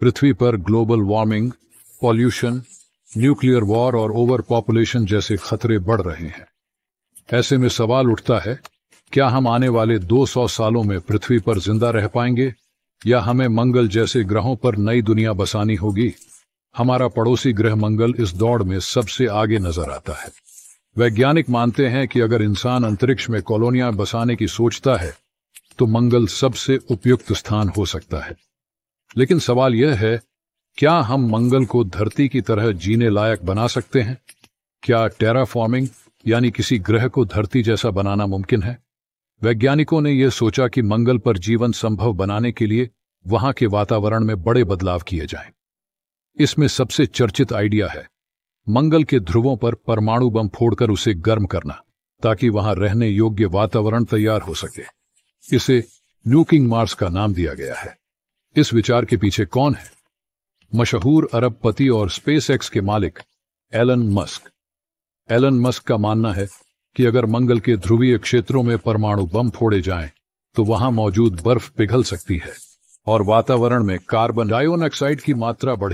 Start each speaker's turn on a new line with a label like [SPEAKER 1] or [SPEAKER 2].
[SPEAKER 1] पृथ्वी पर global warming pollution nuclear war और over population जैसे खतरे बढ़ रहे हैं ऐसे में सवाल उठता है क्या हम आने वाले 200 सालों में पृथ्वी पर जिंदा रह पाएंगे या हमें मंगल जैसे ग्रहों पर नई दुनिया बसानी होगी हमारा पड़ोसी ग्रह मंगल इस दौड़ में सबसे आगे नजर आता है वैज्ञानिक मानते हैं कि अगर इंसान अंतरिक्ष में कॉलोनियां बसाने की सोचता है तो मंगल सबसे उपयुक्त स्थान हो सकता है लेकिन सवाल यह है क्या हम मंगल को धरती की तरह जीने लायक बना सकते हैं क्या टेराफॉर्मिंग यानी किसी ग्रह को धरती जैसा बनाना मुमकिन है वैज्ञानिकों ने यह सोचा कि मंगल पर जीवन संभव बनाने के लिए वहां के वातावरण में बड़े बदलाव किए जाएं। इसमें सबसे चर्चित आइडिया है मंगल के ध्रुवों पर परमाणु बम फोड़कर उसे गर्म करना ताकि वहां रहने योग्य वातावरण तैयार हो सके इसे न्यूकिंग मार्स का नाम दिया गया है इस विचार के पीछे कौन है मशहूर अरबपति और स्पेस एक्स के मालिक एलन मस्क एलन मस्क का मानना है कि अगर मंगल के ध्रुवीय क्षेत्रों में परमाणु बम फोड़े जाएं, तो वहां मौजूद बर्फ पिघल सकती है और वातावरण में कार्बन डाइऑक्साइड की मात्रा बढ़े